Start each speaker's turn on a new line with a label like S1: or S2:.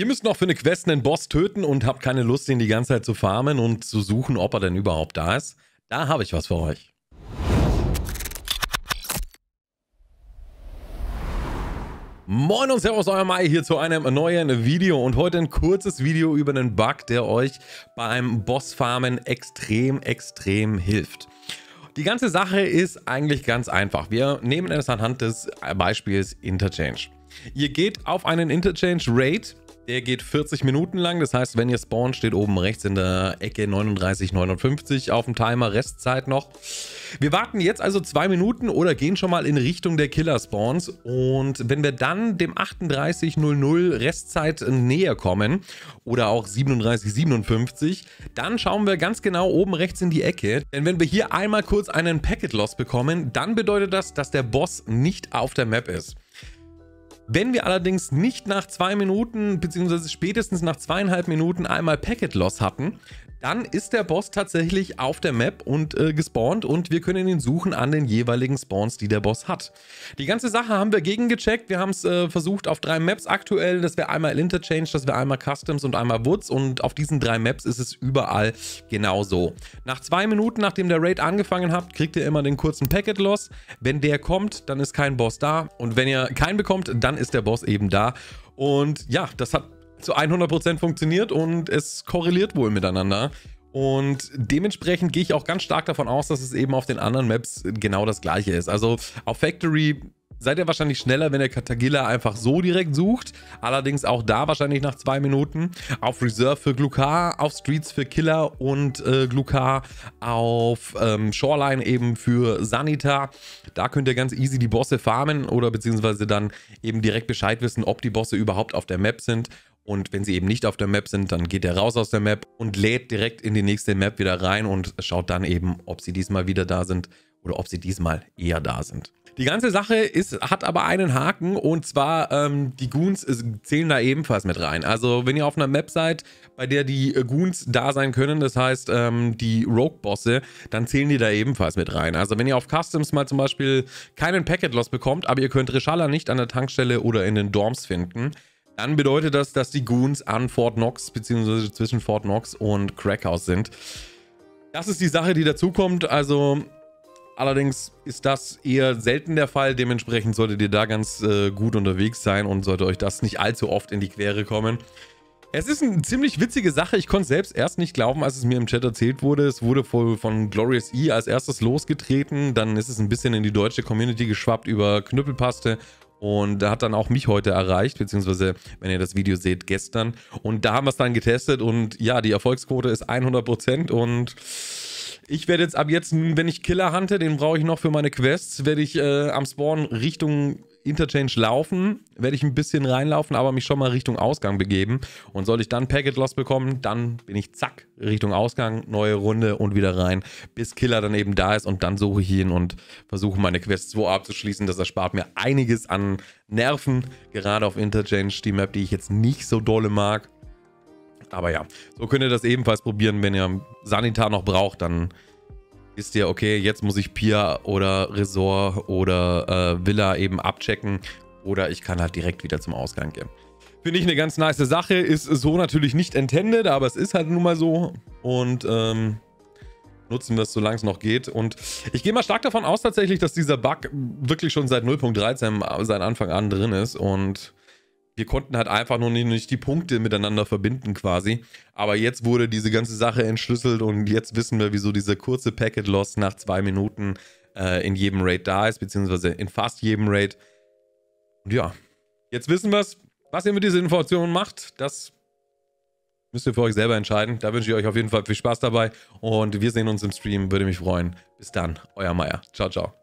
S1: Ihr müsst noch für eine Quest einen Boss töten und habt keine Lust, ihn die ganze Zeit zu farmen und zu suchen, ob er denn überhaupt da ist. Da habe ich was für euch. Moin und Servus, euer Mai hier zu einem neuen Video und heute ein kurzes Video über einen Bug, der euch beim Bossfarmen extrem, extrem hilft. Die ganze Sache ist eigentlich ganz einfach. Wir nehmen es anhand des Beispiels Interchange. Ihr geht auf einen Interchange Raid der geht 40 Minuten lang. Das heißt, wenn ihr spawnt, steht oben rechts in der Ecke 39,59 auf dem Timer. Restzeit noch. Wir warten jetzt also zwei Minuten oder gehen schon mal in Richtung der Killer-Spawns. Und wenn wir dann dem 38,00 Restzeit näher kommen oder auch 37,57, dann schauen wir ganz genau oben rechts in die Ecke. Denn wenn wir hier einmal kurz einen Packet-Loss bekommen, dann bedeutet das, dass der Boss nicht auf der Map ist. Wenn wir allerdings nicht nach zwei Minuten beziehungsweise spätestens nach zweieinhalb Minuten einmal Packet Loss hatten, dann ist der Boss tatsächlich auf der Map und äh, gespawnt und wir können ihn suchen an den jeweiligen Spawns, die der Boss hat. Die ganze Sache haben wir gegengecheckt. Wir haben es äh, versucht auf drei Maps aktuell. Das wäre einmal Interchange, das wäre einmal Customs und einmal Woods. Und auf diesen drei Maps ist es überall genauso. Nach zwei Minuten, nachdem der Raid angefangen hat, kriegt ihr immer den kurzen Packet Loss. Wenn der kommt, dann ist kein Boss da. Und wenn ihr keinen bekommt, dann ist der Boss eben da. Und ja, das hat zu 100% funktioniert und es korreliert wohl miteinander. Und dementsprechend gehe ich auch ganz stark davon aus, dass es eben auf den anderen Maps genau das gleiche ist. Also auf Factory seid ihr wahrscheinlich schneller, wenn ihr Katagilla einfach so direkt sucht. Allerdings auch da wahrscheinlich nach zwei Minuten. Auf Reserve für Glucar, auf Streets für Killer und äh, Glukar, auf ähm, Shoreline eben für Sanita. Da könnt ihr ganz easy die Bosse farmen oder beziehungsweise dann eben direkt Bescheid wissen, ob die Bosse überhaupt auf der Map sind. Und wenn sie eben nicht auf der Map sind, dann geht er raus aus der Map und lädt direkt in die nächste Map wieder rein und schaut dann eben, ob sie diesmal wieder da sind oder ob sie diesmal eher da sind. Die ganze Sache ist, hat aber einen Haken und zwar ähm, die Goons äh, zählen da ebenfalls mit rein. Also wenn ihr auf einer Map seid, bei der die äh, Goons da sein können, das heißt ähm, die Rogue-Bosse, dann zählen die da ebenfalls mit rein. Also wenn ihr auf Customs mal zum Beispiel keinen Packet-Loss bekommt, aber ihr könnt Rishala nicht an der Tankstelle oder in den Dorms finden, dann bedeutet das, dass die Goons an Fort Knox bzw. zwischen Fort Knox und Crackhouse sind. Das ist die Sache, die dazukommt. Also allerdings ist das eher selten der Fall. Dementsprechend solltet ihr da ganz äh, gut unterwegs sein und sollte euch das nicht allzu oft in die Quere kommen. Es ist eine ziemlich witzige Sache. Ich konnte selbst erst nicht glauben, als es mir im Chat erzählt wurde. Es wurde von Glorious E als erstes losgetreten. Dann ist es ein bisschen in die deutsche Community geschwappt über Knüppelpaste und da hat dann auch mich heute erreicht, beziehungsweise, wenn ihr das Video seht, gestern. Und da haben wir es dann getestet und ja, die Erfolgsquote ist 100% und ich werde jetzt ab jetzt, wenn ich Killer hunte, den brauche ich noch für meine Quests, werde ich äh, am Spawn Richtung Interchange laufen, werde ich ein bisschen reinlaufen, aber mich schon mal Richtung Ausgang begeben. Und sollte ich dann Packet Loss bekommen, dann bin ich zack Richtung Ausgang, neue Runde und wieder rein, bis Killer dann eben da ist. Und dann suche ich ihn und versuche meine Quest 2 abzuschließen. Das erspart mir einiges an Nerven, gerade auf Interchange, die Map, die ich jetzt nicht so dolle mag. Aber ja, so könnt ihr das ebenfalls probieren. Wenn ihr Sanitar noch braucht, dann wisst ihr, okay, jetzt muss ich Pier oder Resort oder äh, Villa eben abchecken oder ich kann halt direkt wieder zum Ausgang gehen. Finde ich eine ganz nice Sache, ist so natürlich nicht intended, aber es ist halt nun mal so und ähm, nutzen wir es, solange es noch geht. Und ich gehe mal stark davon aus tatsächlich, dass dieser Bug wirklich schon seit 0.13 äh, seit Anfang an drin ist und wir konnten halt einfach nur nicht, nicht die Punkte miteinander verbinden quasi. Aber jetzt wurde diese ganze Sache entschlüsselt und jetzt wissen wir, wieso dieser kurze Packet-Loss nach zwei Minuten äh, in jedem Raid da ist, beziehungsweise in fast jedem Raid. Und ja, jetzt wissen wir es. Was ihr mit dieser Information macht, das müsst ihr für euch selber entscheiden. Da wünsche ich euch auf jeden Fall viel Spaß dabei und wir sehen uns im Stream, würde mich freuen. Bis dann, euer Meier. Ciao, ciao.